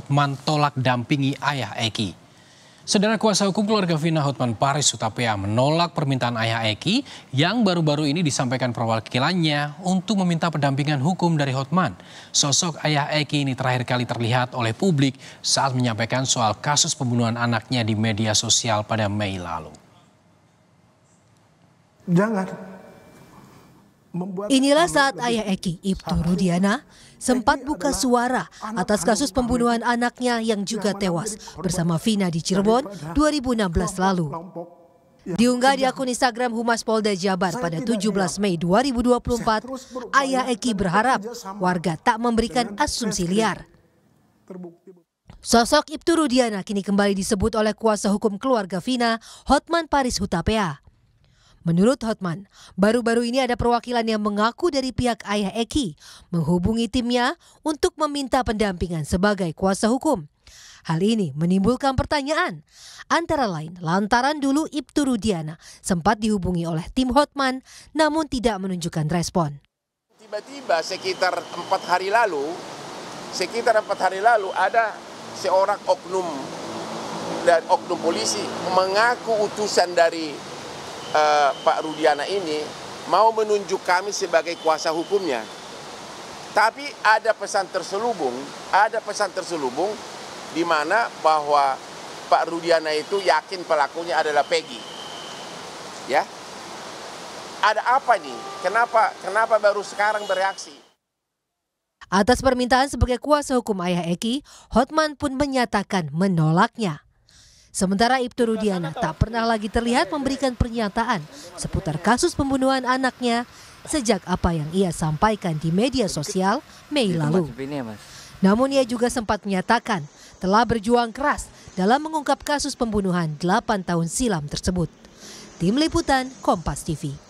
Hotman tolak dampingi ayah Eki. Saudara kuasa hukum keluarga Vina Hotman Paris Sutapea menolak permintaan ayah Eki yang baru-baru ini disampaikan perwakilannya untuk meminta pendampingan hukum dari Hotman. Sosok ayah Eki ini terakhir kali terlihat oleh publik saat menyampaikan soal kasus pembunuhan anaknya di media sosial pada Mei lalu. Jangan, Inilah saat ayah Eki, Ibtu Rudiana, sempat buka suara atas kasus pembunuhan anaknya yang juga tewas bersama Vina di Cirebon 2016 lalu. Diunggah di akun Instagram Humas Polda Jabar pada 17 Mei 2024, ayah Eki berharap warga tak memberikan asumsi liar. Sosok Ibtu Rudiana kini kembali disebut oleh kuasa hukum keluarga Vina, Hotman Paris Hutapea. Menurut Hotman, baru-baru ini ada perwakilan yang mengaku dari pihak ayah Eki menghubungi timnya untuk meminta pendampingan sebagai kuasa hukum. Hal ini menimbulkan pertanyaan. Antara lain, lantaran dulu Ibtu Rudiana sempat dihubungi oleh tim Hotman namun tidak menunjukkan respon. Tiba-tiba sekitar empat hari lalu, sekitar empat hari lalu ada seorang oknum dan oknum polisi mengaku utusan dari eh, Pak Rudiana ini mau menunjuk kami sebagai kuasa hukumnya. Tapi ada pesan terselubung, ada pesan terselubung di mana bahwa Pak Rudiana itu yakin pelakunya adalah Peggy. Ya. Ada apa nih? Kenapa kenapa baru sekarang bereaksi? Atas permintaan sebagai kuasa hukum ayah Eki, Hotman pun menyatakan menolaknya. Sementara Ibtu Rudiana tak pernah lagi terlihat memberikan pernyataan seputar kasus pembunuhan anaknya sejak apa yang ia sampaikan di media sosial Mei lalu. Ya, Namun ia juga sempat menyatakan telah berjuang keras dalam mengungkap kasus pembunuhan 8 tahun silam tersebut. Tim Liputan Kompas TV.